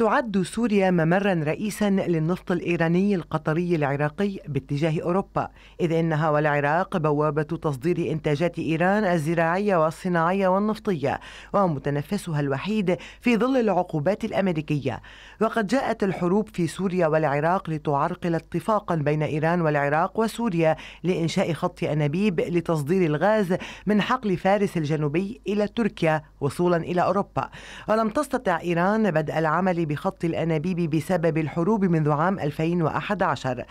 تعد سوريا ممرا رئيسا للنفط الايراني القطري العراقي باتجاه اوروبا، اذ انها والعراق بوابه تصدير انتاجات ايران الزراعيه والصناعيه والنفطيه، ومتنفسها الوحيد في ظل العقوبات الامريكيه. وقد جاءت الحروب في سوريا والعراق لتعرقل اتفاقا بين ايران والعراق وسوريا لانشاء خط انابيب لتصدير الغاز من حقل فارس الجنوبي الى تركيا وصولا الى اوروبا. ولم تستطع ايران بدء العمل بخط الأنابيب بسبب الحروب منذ عام 2011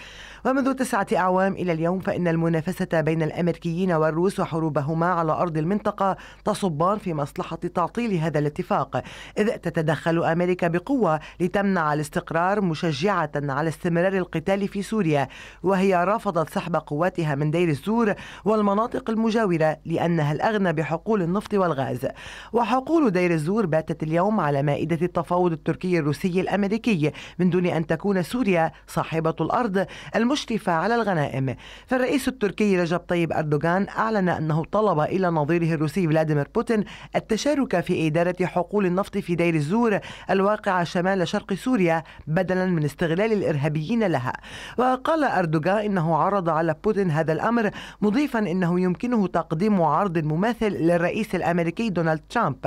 ومنذ تسعة أعوام إلى اليوم فإن المنافسة بين الأمريكيين والروس وحروبهما على أرض المنطقة تصبان في مصلحة تعطيل هذا الاتفاق إذ تتدخل أمريكا بقوة لتمنع الاستقرار مشجعة على استمرار القتال في سوريا وهي رفضت سحب قواتها من دير الزور والمناطق المجاورة لأنها الأغنى بحقول النفط والغاز وحقول دير الزور باتت اليوم على مائدة التفاوض التركي الروسي الروسي الأمريكي من دون أن تكون سوريا صاحبة الأرض المشرفة على الغنائم فالرئيس التركي رجب طيب أردوغان أعلن أنه طلب إلى نظيره الروسي فلاديمير بوتين التشارك في إدارة حقول النفط في دير الزور الواقعة شمال شرق سوريا بدلا من استغلال الإرهابيين لها وقال أردوغان إنه عرض على بوتين هذا الأمر مضيفا إنه يمكنه تقديم عرض مماثل للرئيس الأمريكي دونالد ترامب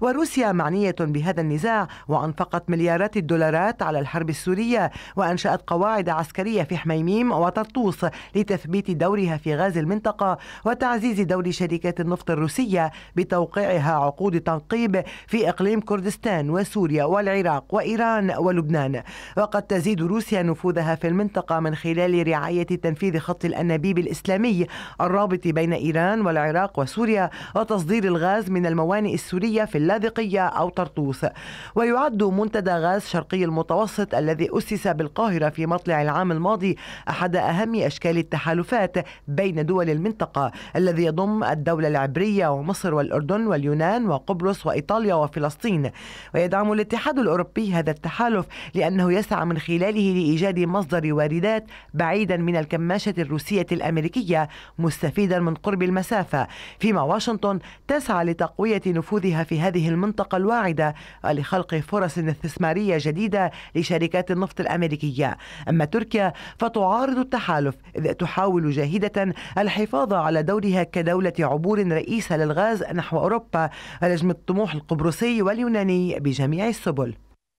وروسيا معنية بهذا النزاع وأنفقت مليار مليارات الدولارات على الحرب السورية وأنشأت قواعد عسكرية في حميميم وطرطوس لتثبيت دورها في غاز المنطقة وتعزيز دور شركات النفط الروسية بتوقيعها عقود تنقيب في إقليم كردستان وسوريا والعراق وإيران ولبنان وقد تزيد روسيا نفوذها في المنطقة من خلال رعاية تنفيذ خط الأنابيب الإسلامي الرابط بين إيران والعراق وسوريا وتصدير الغاز من الموانئ السورية في اللاذقية أو طرطوس ويعد منتدى مدى غاز شرقي المتوسط الذي أسس بالقاهرة في مطلع العام الماضي أحد أهم أشكال التحالفات بين دول المنطقة الذي يضم الدولة العبرية ومصر والأردن واليونان وقبرص وإيطاليا وفلسطين ويدعم الاتحاد الأوروبي هذا التحالف لأنه يسعى من خلاله لإيجاد مصدر واردات بعيدا من الكماشة الروسية الأمريكية مستفيدا من قرب المسافة فيما واشنطن تسعى لتقوية نفوذها في هذه المنطقة الواعدة لخلق فرص استثمارية استثمارية جديدة لشركات النفط الأمريكية أما تركيا فتعارض التحالف إذ تحاول جاهدة الحفاظ على دورها كدولة عبور رئيسة للغاز نحو أوروبا لجم الطموح القبرصي واليوناني بجميع السبل